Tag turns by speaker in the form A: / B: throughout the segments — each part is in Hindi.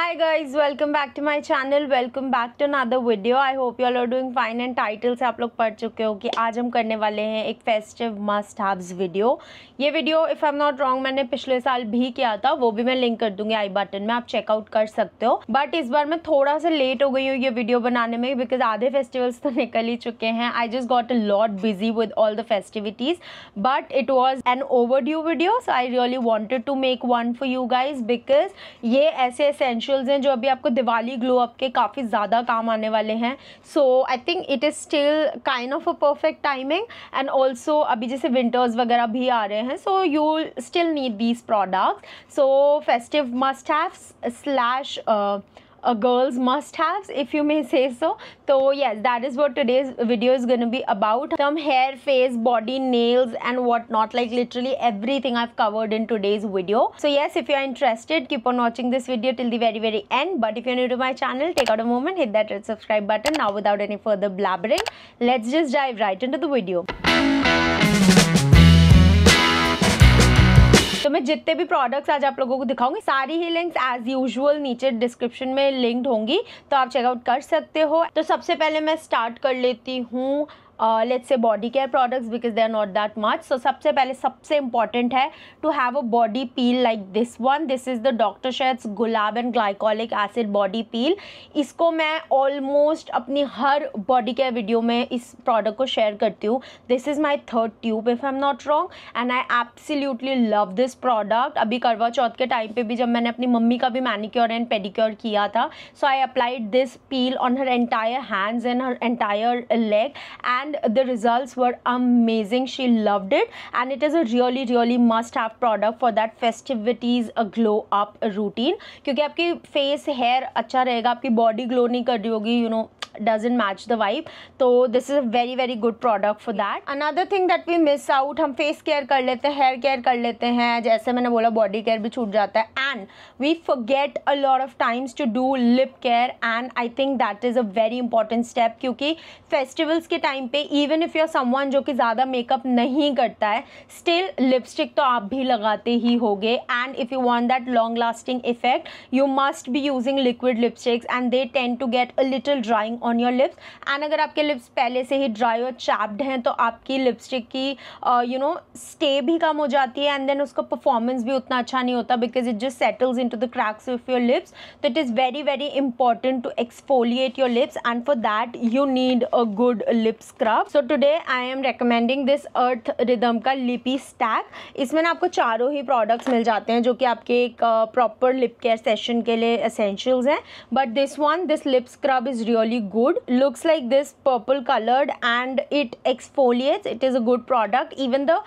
A: hi guys welcome back to my channel welcome back to another video i hope you all are doing fine and title से आप लोग पढ़ चुके हो कि आज हम करने वाले हैं एक फेस्टिव मस्ट हैव्स वीडियो ये video if I am not wrong मैंने पिछले साल भी किया था वो भी मैं लिंक कर दूंगी आई बटन में आप चेकआउट कर सकते हो बट इस बार मैं थोड़ा सा लेट हो गई हूँ ये वीडियो बनाने में बिकॉज आधे फेस्टिवल्स तो निकल ही चुके हैं I just got a lot busy with all the festivities but it was an overdue video so I really wanted to make one for you guys because ये ऐसे एसेंशियल फेशियल्स हैं जो अभी आपको दिवाली ग्लो अप के काफ़ी ज़्यादा काम आने वाले हैं so I think it is still kind of a perfect timing and also अभी जैसे विंटर्स वगैरह भी आ रहे हैं so you still need these products so festive must have slash A girls must haves if you may say so so yes that is what today's video is going to be about some hair face body nails and whatnot like literally everything i've covered in today's video so yes if you're interested keep on watching this video till the very very end but if you're new to my channel take out a moment hit that red subscribe button now without any further blabbering let's just dive right into the video मैं जितने भी प्रोडक्ट्स आज आप लोगों को दिखाऊंगी सारी ही लिंक्स एज यूजल नीचे डिस्क्रिप्शन में लिंक्ड होंगी तो आप चेकआउट कर सकते हो तो सबसे पहले मैं स्टार्ट कर लेती हूँ लेट्स से body care products because they are not that much so सबसे पहले सबसे इंपॉर्टेंट है to have a body peel like this one this is the doctor Sheth's Gulab and glycolic acid body peel इसको मैं ऑलमोस्ट अपनी हर बॉडी केयर वीडियो में इस प्रोडक्ट को शेयर करती हूँ this is my third tube if I am not wrong and I absolutely love this product अभी करवा चौथ के टाइम पर भी जब मैंने अपनी मम्मी का भी मैनिक्योर एंड पेडिक्योर किया था so I applied this peel on her entire hands and her entire leg and and the results were amazing she loved it and it is a really really must have product for that festivities a glow up routine क्योंकि आपकी फेस हेयर अच्छा रहेगा आपकी बॉडी ग्लो नहीं कर रही होगी you know doesn't match the vibe तो this is a very very good product for that another thing that we miss out हम फेस केयर कर लेते हैं हेयर केयर कर लेते हैं जैसे मैंने बोला बॉडी केयर भी छूट जाता है and we forget a lot of times to do lip care and I think that is a very important step क्योंकि फेस्टिवल्स के टाइम पे पे इवन इफ़ यूर समवन जो कि ज़्यादा मेकअप नहीं करता है स्टिल लिपस्टिक तो आप भी लगाते ही होगे and if you want that long lasting effect you must be using liquid lipsticks and they tend to get a little drying on your lips and अगर आपके लिप्स पहले से ही ड्राई और चैप्ड हैं तो आपकी लिपस्टिक की यू नो स्टे भी कम हो जाती है एंड देन उसका परफॉर्मेंस भी उतना अच्छा नहीं होता because it just settles into the cracks of your lips तो it is very very important to exfoliate your lips and for that you need a good lips scrub तरफ so today I am recommending this earth rhythm का लिपी स्टैक इसमें ना आपको चारों ही प्रोडक्ट्स मिल जाते हैं जो कि आपके एक प्रॉपर लिप केयर सेशन के लिए असेंशियल्स हैं but this one this lip scrub is really good looks like this purple coloured and it exfoliates it is a good product even the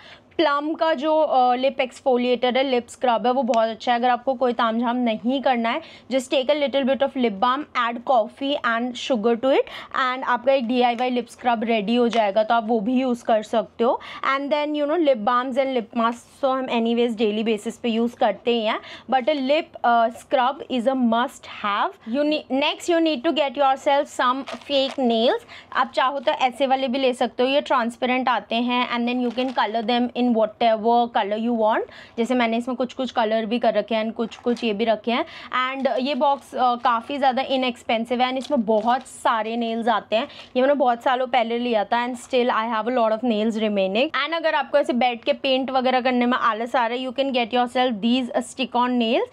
A: Plum का जो लिप एक्सफोलिएटर है लिप स्क्रब है वो बहुत अच्छा है अगर आपको कोई ताम झाम नहीं करना है just take a little bit of lip balm add coffee and sugar to it and आपका एक D I Y lip scrub ready हो जाएगा तो आप वो भी यूज़ कर सकते हो and then you know lip balms and lip mask तो हम एनी डेली बेसिस पे यूज़ करते ही हैं but a lip scrub is a must have you next you need to get yourself some fake nails आप चाहो तो ऐसे वाले भी ले सकते हो ये ट्रांसपेरेंट आते हैं and then you can colour them in in what colour you want जैसे मैंने इसमें कुछ कुछ कलर भी कर रखे हैं एंड कुछ कुछ ये भी रखे हैं एंड ये बॉक्स काफ़ी ज़्यादा इनएक्सपेंसिव है एंड इसमें बहुत सारे नेल्स आते हैं ये मैंने बहुत सालों पहले लिया था and still I have a load of nails remaining एंड अगर आपको ऐसे बेड के पेंट वगैरह करने में आलस आ रहा है you can get yourself these stick on nails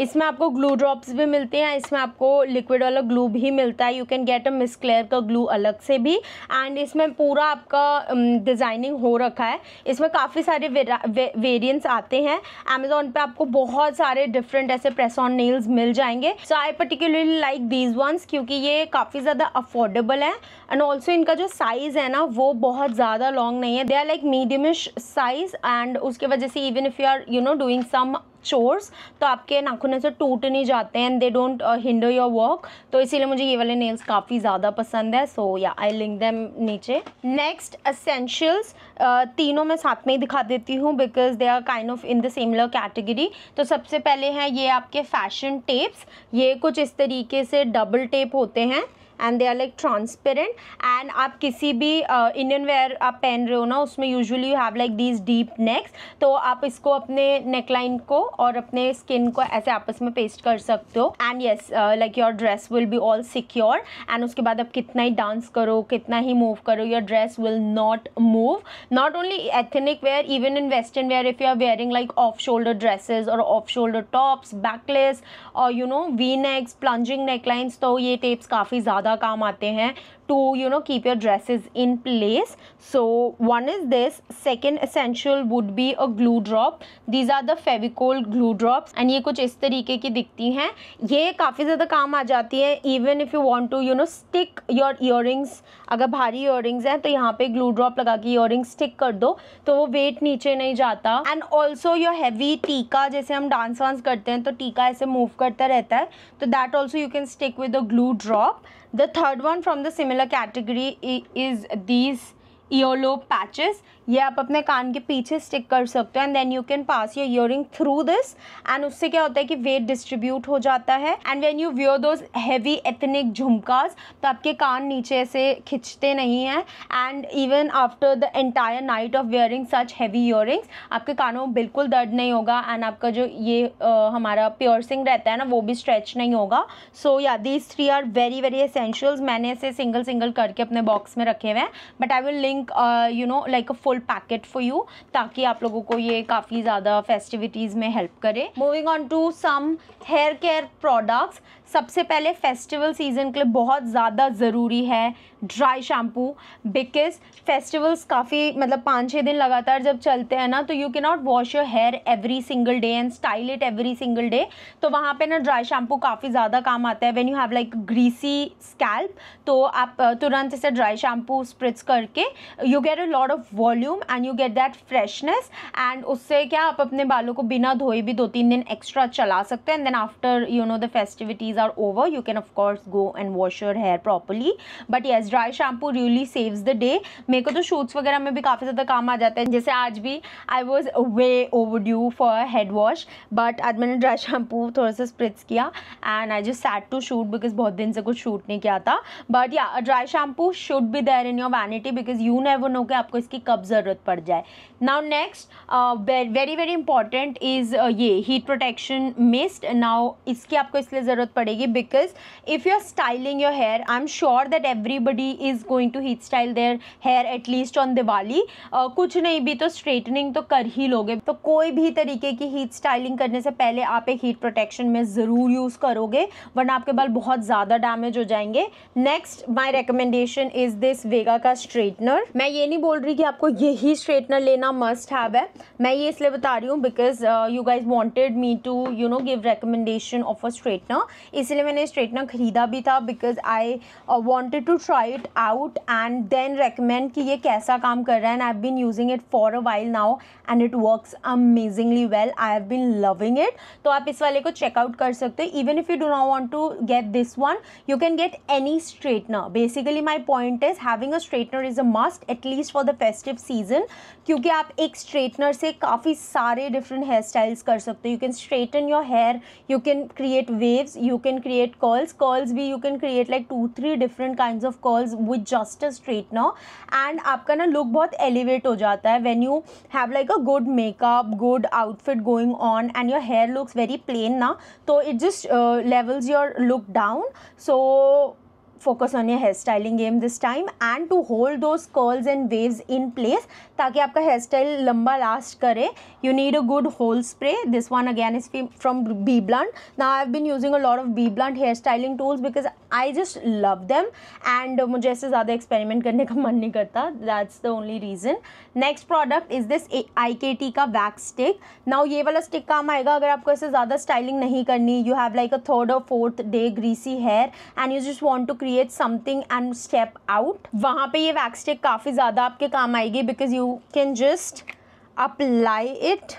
A: इसमें आपको ग्लू ड्रॉप्स भी मिलते हैं इसमें आपको लिक्विड वाला ग्लू भी मिलता है you can get a Miss Claire का ग्लू अलग से भी एंड इसमें पूरा आपका डिज़ाइनिंग um, हो रखा है इसमें काफ़ी सारे वे, वेरिएंट्स आते हैं अमेजोन पे आपको बहुत सारे डिफरेंट ऐसे प्रेस ऑन नेल्स मिल जाएंगे so I particularly like these ones क्योंकि ये काफ़ी ज़्यादा अफोर्डेबल है एंड ऑल्सो इनका जो साइज़ है ना वो बहुत ज़्यादा लॉन्ग नहीं है they are like mediumish size and उसके वजह से even if you are you know doing some chores तो आपके नाखूनों से टूट नहीं जाते हैं they don't hinder your work तो इसीलिए मुझे ये वाले नेल्स काफ़ी ज़्यादा पसंद है so yeah I link them नीचे नेक्स्ट असेंशियल्स uh, तीनों मैं साथ में ही दिखा देती हूँ because they are kind of in the similar category तो सबसे पहले हैं ये आपके फैशन टेप्स ये कुछ इस तरीके से डबल टेप होते हैं and they are like transparent and आप किसी भी इंडियन वेयर आप पहन रहे हो ना उसमें usually you have like these deep necks तो आप इसको अपने नेकलाइन को और अपने स्किन को ऐसे आपस में पेस्ट कर सकते हो and yes like your dress will be all secure and उसके बाद आप कितना ही डांस करो कितना ही मूव करो your dress will not move not only ethnic wear even in western wear if you are wearing like off shoulder dresses और ऑफ शोल्डर टॉप्स बैकलेस और you know V necks plunging necklines तो ये टेप्स काफ़ी ज़्यादा ज़्यादा काम आते हैं to you know keep your dresses in place so one is this second essential would be a glue drop these are the Fevicol glue drops and ये कुछ इस तरीके की दिखती हैं ये काफ़ी ज़्यादा काम आ जाती है even if you want to you know stick your ear अगर भारी इयर हैं तो यहाँ पे ग्लू ड्रॉप लगा के इयर स्टिक कर दो तो वो वेट नीचे नहीं जाता एंड ऑल्सो योर हैवी टीका जैसे हम डांस वांस करते हैं तो टीका ऐसे मूव करता रहता है तो that also you can stick with the glue drop the third one from the similar particular category is these earlobe patches ये आप अपने कान के पीछे स्टिक कर सकते हो and then you can pass your earring through this and उससे क्या होता है कि वेट डिस्ट्रीब्यूट हो जाता है and when you wear those heavy ethnic jhumkas तो आपके कान नीचे से खिंचते नहीं हैं and even after the entire night of wearing such heavy earrings आपके कानों में बिल्कुल दर्द नहीं होगा एंड आपका जो ये आ, हमारा पियर्सिंग रहता है ना वो भी स्ट्रेच नहीं होगा so yeah these three are very very essentials मैंने इसे सिंगल सिंगल करके अपने बॉक्स में रखे हुए हैं but I will link you know like a full packet for you ताकि आप लोगों को ये काफ़ी ज़्यादा फेस्टिविटीज़ में हेल्प करे moving on to some hair care products सबसे पहले फेस्टिवल सीज़न के लिए बहुत ज़्यादा ज़रूरी है ड्राई शैम्पू बिकॉज फेस्टिवल्स काफ़ी मतलब पाँच छः दिन लगातार जब चलते हैं ना तो you can not wash your hair every single day and style it every single day तो वहाँ पे ना ड्राई शैम्पू काफ़ी ज़्यादा काम आता है when you have like greasy scalp तो आप तुरंत इसे ड्राई शैम्पू स्प्रिट्स करके you get a lot of volume and you get that freshness and उससे क्या आप अपने बालों को बिना धोए भी दो तीन दिन एक्स्ट्रा चला सकते हैं and then after you know the festivities are over you can of course go and wash your hair properly but yes dry shampoo really saves the day मेरे को तो शूट्स वगैरह में भी काफ़ी ज़्यादा काम आ जाते हैं जैसे आज भी I was way overdue for head wash but आज मैंने ड्राई शैम्पू थोड़ा सा स्प्रिट्स किया and I just sat to shoot because बहुत दिन से कुछ शूट नहीं किया था but yeah dry shampoo should be there in your vanity because you never know कि आपको इसकी कब ज़रूरत पड़ जाए now next very very important is ये हीट प्रोटेक्शन मिस्ट नाउ इसकी आपको इसलिए ज़रूरत पड़ेगी पड़ेगी because if you are styling your hair I am sure that everybody is going to heat style their hair at least on Diwali कुछ नहीं भी तो स्ट्रेटनिंग तो कर ही लोगे तो कोई भी तरीके की हीट स्टाइलिंग करने से पहले आप एक हीट प्रोटेक्शन में ज़रूर यूज़ करोगे वरना आपके बाल बहुत ज़्यादा डैमेज हो जाएंगे next my recommendation is this Vega का स्ट्रेटनर मैं ये नहीं बोल रही कि आपको यही स्ट्रेटनर लेना मस्ट हैव है मैं ये इसलिए बता रही हूँ because you guys wanted me to you know give recommendation of a straightener इसलिए मैंने स्ट्रेटनर ख़रीदा भी था because I wanted to try it out and then recommend कि ये कैसा काम कर रहा है and I been using it for a while now and it works amazingly well I have been loving it तो आप इस वाले को चेकआउट कर सकते हो even if you do not want to get this one you can get any straightener basically my point is having a straightener is a must at least for the festive season क्योंकि आप एक स्ट्रेटनर से काफ़ी सारे डिफरेंट हेयर स्टाइल्स कर सकते हो you can straighten your hair you can create waves you can create calls calls भी you can create like two three different kinds of calls with just a straightener and आपका ना look बहुत elevate हो जाता है when you have like a good makeup good outfit going on and your hair looks very plain ना तो it just uh, levels your look down so focus on your hair styling game this time and to hold those curls and waves in place ताकि आपका हेयर स्टाइल लंबा लास्ट करे you need a good hold spray this one again is from B Blunt now I been using a lot of B Blunt hair styling tools because I just love them and मुझे ऐसे ज़्यादा एक्सपेरिमेंट करने का मन नहीं करता that's the only reason next product is this I K T का वैक्स स्टिक नाउ ये वाला स्टिक काम आएगा अगर आपको ऐसे ज़्यादा स्टाइलिंग नहीं करनी you have like a third और fourth day greasy hair and you just want to cre create something and step out वहाँ पे ये वैक्सटेक काफ़ी ज़्यादा आपके काम आएगी because you can just apply it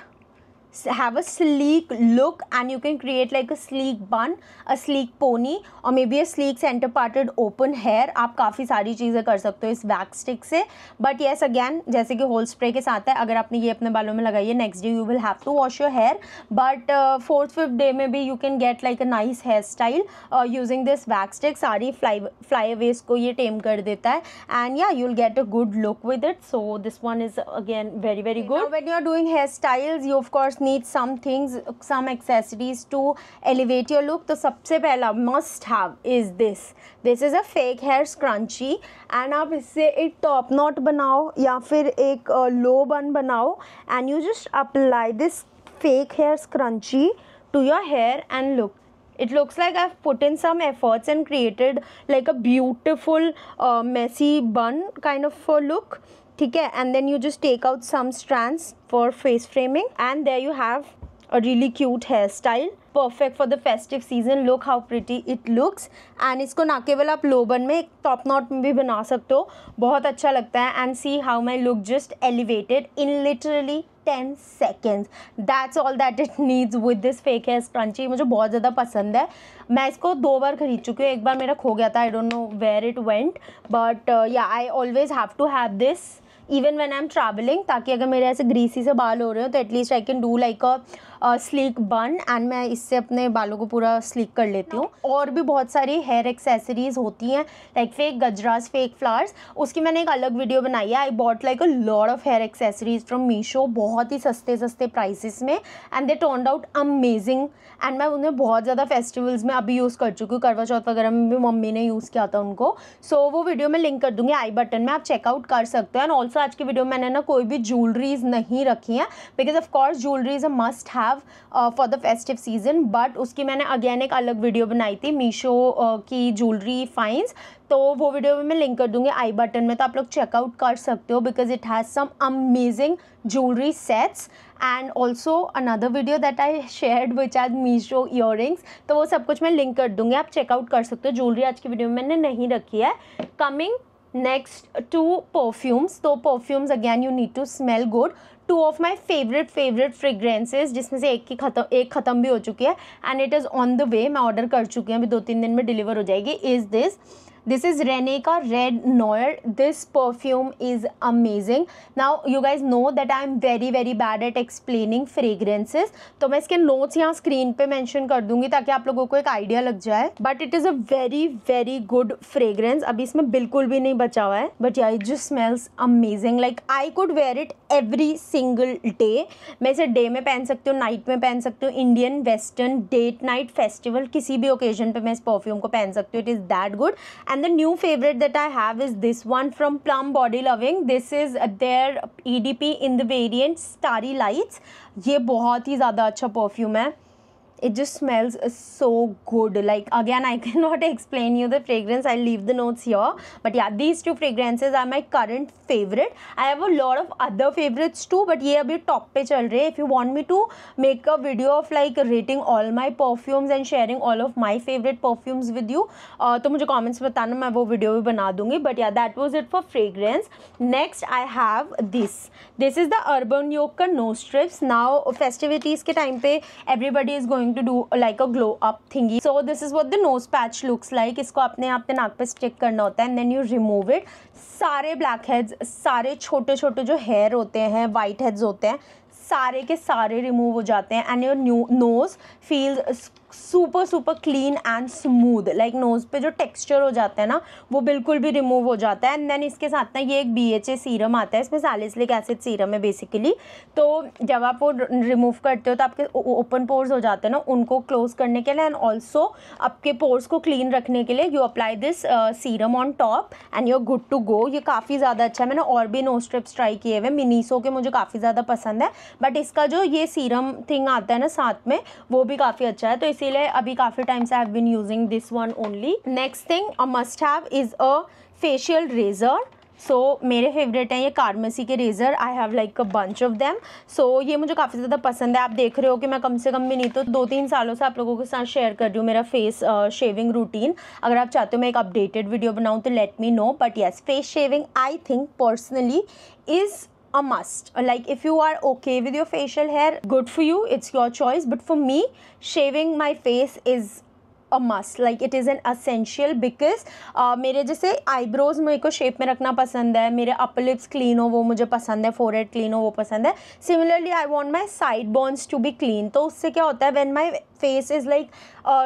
A: have a sleek look and you can create like a sleek bun, a sleek pony or maybe a sleek center parted open hair. You can do a lot of things with this wax stick. Se. But yes again, like with whole spray, if you put it in your hair, next day you will have to wash your hair. But 4th, uh, 5th day maybe you can get like a nice hairstyle uh, using this wax stick. Sari flyaways fly tame kar deta hai. and yeah, you'll get a good look with it. So this one is again very very good. when you are doing hairstyles, you of course need some things some accessories to elevate your look the सबसे पहला must have is this this is a fake hair scrunchie and आप इससे एक top knot बनाओ या फिर एक uh, low bun बनाओ and you just apply this fake hair scrunchie to your hair and look it looks like i've put in some efforts and created like a beautiful uh, messy bun kind of a look ठीक है and then you just take out some strands for face framing and there you have a really cute hair style perfect for the festive season look how pretty it looks and इसको ना केवल आप लोबन में टॉप नॉट में भी बना सकते हो बहुत अच्छा लगता है and see how my look just elevated in literally ten seconds that's all that it needs with this fake hair scrunchie मुझे बहुत ज़्यादा पसंद है मैं इसको दो बार खरीद चुकी हूँ एक बार मेरा खो गया था I don't know where it went but yeah I always have to have this even when I am travelling ताकि अगर मेरे ऐसे ग्रीसी से बाल हो रहे हो तो at least I can do like a sleek bun एंड मैं इससे अपने बालों को पूरा स्लीक कर लेती हूँ और भी बहुत सारी हेयर एक्सेसरीज होती हैं like fake gajras fake flowers उसकी मैंने एक अलग वीडियो बनाई है I bought like a load of hair accessories from Meesho बहुत ही सस्ते सस्ते प्राइसिस में and they turn out amazing एंड मैं उन्हें बहुत ज़्यादा फेस्टिवल्स में अभी यूज़ कर चुकी हूँ करवा चौथ वगैरह में भी मम्मी ने यूज़ किया था उनको सो so, वो वीडियो मैं लिंक कर दूँगी आई बटन में आप चेकआउट कर सकते हो एंड ऑल्सो आज की वीडियो मैंने ना कोई भी ज्वेलरीज नहीं रखी हैं because of course jewelleries a must have have for the festive season but उसकी मैंने अगेन एक अलग वीडियो बनाई थी मीशो uh, की ज्वेलरी फाइंस तो वो वीडियो में मैं लिंक कर दूंगी आई बटन में तो आप लोग चेकआउट कर सकते हो because it has some amazing jewellery sets and also another video that I shared which आज मीशो ईयर तो वो सब कुछ मैं लिंक कर दूंगी आप चेकआउट कर सकते हो ज्वेलरी आज की वीडियो में मैंने नहीं रखी है कमिंग नेक्स्ट टू परफ्यूम्स तो perfumes again you need to smell good two of my favourite favourite fragrances जिसमें से एक की खत्म एक ख़त्म भी हो चुकी है and it is on the way मैं ऑर्डर कर चुकी हूँ अभी दो तीन दिन में डिलीवर हो जाएगी is this this is Reneca Red Noir this perfume is amazing now you guys know that I am very very bad at explaining fragrances तो मैं इसके notes यहाँ screen पे mention कर दूँगी ताकि आप लोगों को एक idea लग जाए but it is a very very good fragrance अभी इसमें बिल्कुल भी नहीं बचा हुआ है but yeah it just smells amazing like I could wear it every single day मैं इसे day में पहन सकती हूँ night में पहन सकती हूँ Indian western date night festival किसी भी occasion पे मैं इस perfume को पहन सकती हूँ it is that good and the new favorite that I have is this one from Plum Body Loving. This is their EDP in the variant Starry Lights. ये बहुत ही ज़्यादा अच्छा perfume है it just smells so good like again i cannot explain you the fragrance i'll leave the notes here but yeah these two fragrances are my current favorite i have a lot of other favorites too but yeah be top pe chal rahe if you want me to make a video of like rating all my perfumes and sharing all of my favorite perfumes with you uh, to mujhe comments batana main wo video bhi bana dungi but yeah that was it for fragrance next i have this this is the urban yoka No nose strips now festivities ke time pe everybody is going going to do like a glow up thingy. So this is what the nose patch looks like. इसको अपने आप पे नाक पे स्टिक करना होता है and then you remove it सारे ब्लैक हेड्स सारे छोटे छोटे जो हेयर होते हैं वाइट हेड्स होते हैं सारे के सारे रिमूव हो जाते हैं and your new nose feels super super clean and smooth like nose पे जो टेक्सचर हो जाता है ना वो बिल्कुल भी रिमूव हो जाता है एंड देन इसके साथ ना ये एक बी एच ए सीरम आता है इसमें सैलिसलिक एसिड सीरम है बेसिकली तो जब आप वो रिमूव करते हो तो आपके ओपन पोर्स हो जाते हैं ना उनको क्लोज करने के लिए एंड ऑल्सो आपके पोर्स को क्लीन रखने के लिए you apply this serum on top and you good to go ये काफ़ी ज़्यादा अच्छा है मैंने और भी नो स्ट्रिप्स ट्राई किए हुए मिनीसो के मुझे काफ़ी ज़्यादा पसंद है बट इसका जो ये सीरम थिंग आता है ना साथ में वो भी काफ़ी अच्छा है तो इस सील है अभी काफ़ी टाइम से I have using this one only next thing a must have is a facial razor so so, मेरे फेवरेट हैं ये कार्मेसी के razor I have like a bunch of them so ये मुझे काफ़ी ज़्यादा पसंद है आप देख रहे हो कि मैं कम से कम भी नहीं तो दो तीन सालों से आप लोगों के साथ शेयर कर रही हूँ मेरा फेस शेविंग रूटीन अगर आप चाहते हो मैं एक अपडेटेड वीडियो बनाऊँ तो let me know but yes face shaving I think personally is a must like if you are okay with your facial hair good for you it's your choice but for me shaving my face is a must like it is an essential because मेरे जैसे आईब्रोज मेरे को शेप में रखना पसंद है मेरे अपर लिप्स क्लीन हो वो मुझे पसंद है फोर क्लीन हो वो पसंद है similarly I want my sideburns to be clean तो उससे क्या होता है when my face is like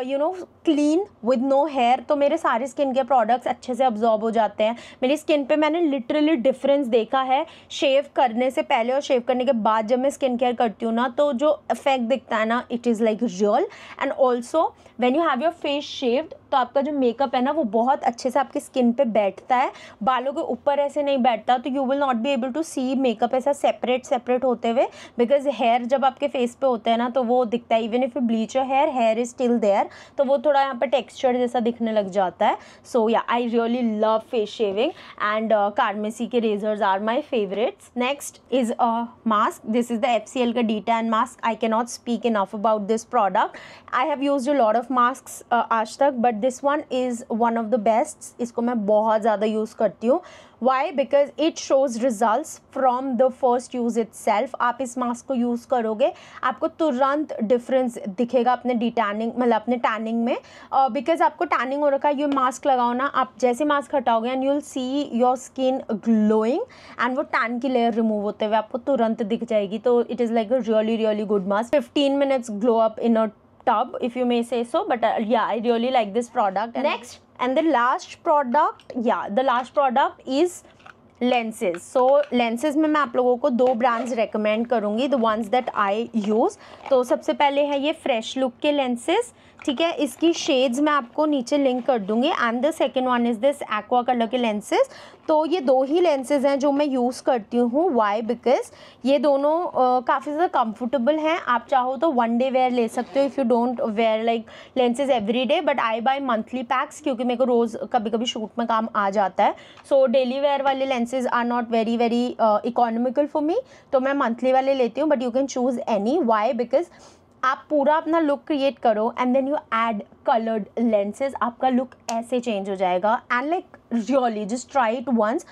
A: you know clean with no hair तो मेरे सारे स्किन के प्रोडक्ट्स अच्छे से अब्जॉर्ब हो जाते हैं मेरी स्किन पे मैंने लिटरली डिफरेंस देखा है शेव करने से पहले और शेव करने के बाद जब मैं स्किन केयर करती हूँ ना तो जो इफेक्ट दिखता है ना it is like real and also when you have your face shaved तो आपका जो मेकअप है ना वो बहुत अच्छे से आपकी स्किन पे बैठता है बालों के ऊपर ऐसे नहीं बैठता तो you will not be able to see makeup ऐसा सेपरेट सेपरेट होते हुए बिकॉज हेयर जब आपके फेस पे होता है ना तो वो दिखता है even if you bleach your hair hair is still there तो वो थोड़ा यहाँ पर टेक्स्चर जैसा दिखने लग जाता है so yeah I really love face shaving and Carmesi के razors are my favourites next is a mask this is the F C L का de tan mask I cannot speak enough about this product I have use a lot of mask आज तक but this one is one of the best इसको मैं बहुत ज़्यादा यूज़ करती हूँ why because it shows result from the first use it itself आप इस मास्क को यूज़ करोगे आपको तुरंत डिफरेंस दिखेगा अपने डिटैनिंग मतलब अपने टैनिंग में बिकॉज uh, आपको टैनिंग हो रखा है ये मास्क लगाओ ना आप जैसे मास्क हटाओगे and you'll see your skin glowing and वो टैन की लेयर रिमूव होते हुए आपको तुरंत दिख जाएगी तो it is like a really really good mask fifteen minutes glow up in a tub if you may say so but uh, yeah i really like this product and next and the last product yeah the last product is lenses so lenses में मैं आप लोगों को दो ब्रांड्स रेकमेंड करूँगी the ones that I use तो सबसे पहले है ये fresh look के lenses ठीक है इसकी शेड्स मैं आपको नीचे लिंक कर दूंगी and the second one is this aqua colour के लेंसेज तो ये दो ही लेंसेज हैं जो मैं यूज़ करती हूँ वाई बिकॉज ये दोनों काफ़ी ज़्यादा कंफर्टेबल हैं आप चाहो तो वन डे वेयर ले सकते हो if you don't wear like lenses every day but I buy monthly packs क्योंकि मेरे को रोज़ कभी कभी शूट में काम आ जाता है सो डेली वेयर वाले lenses are not very very economical for me तो मैं मंथली वाले लेती हूँ but you can choose any why because आप पूरा अपना लुक क्रिएट करो and then you add coloured lenses आपका लुक ऐसे चेंज हो जाएगा and like really just try it once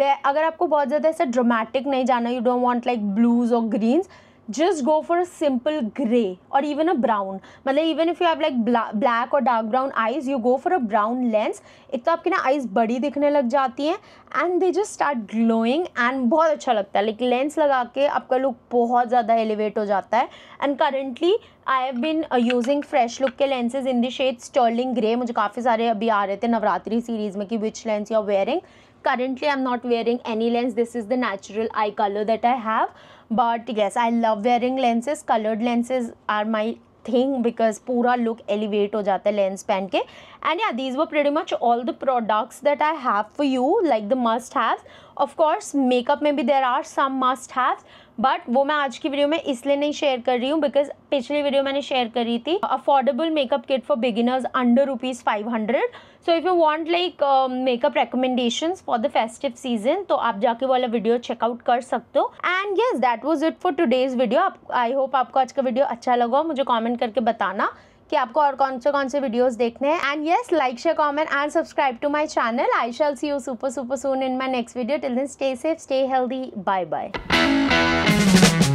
A: वे अगर आपको बहुत ज़्यादा ऐसा ड्रामेटिक नहीं जाना you don't want like blues और Green's just go for a simple gray or even a brown मतलब even if you have like black or dark brown eyes you go for a brown lens एक तो आपकी ना eyes बड़ी दिखने लग जाती हैं and they just start glowing and बहुत अच्छा लगता है like lens लगा के आपका look बहुत ज़्यादा elevate हो जाता है and currently I have been using fresh look के lenses in the shade sterling grey मुझे काफ़ी सारे अभी आ रहे थे नवरात्रि series में कि which lens you are wearing currently I'm not wearing any lens this is the natural eye color that I have but yes i love wearing lenses colored lenses are my thing because pura look elevate ho jata lens pan ke and yeah these were pretty much all the products that i have for you like the must haves of course makeup maybe there are some must haves but वो मैं आज की वीडियो में इसलिए नहीं शेयर कर रही हूँ बिकॉज पिछली वीडियो मैंने शेयर करी थी affordable makeup kit for beginners under rupees five hundred so if you want like makeup recommendation for the festive season तो आप जाके वाला वीडियो चेकआउट कर सकते हो and yes that was it for today's video I hope आपको आज का वीडियो अच्छा लगा मुझे कॉमेंट करके बताना कि आपको और कौन से कौन से वीडियोस देखने हैं and yes like share comment and subscribe to my channel I shall see you super super soon in my next video till then stay safe stay healthy bye bye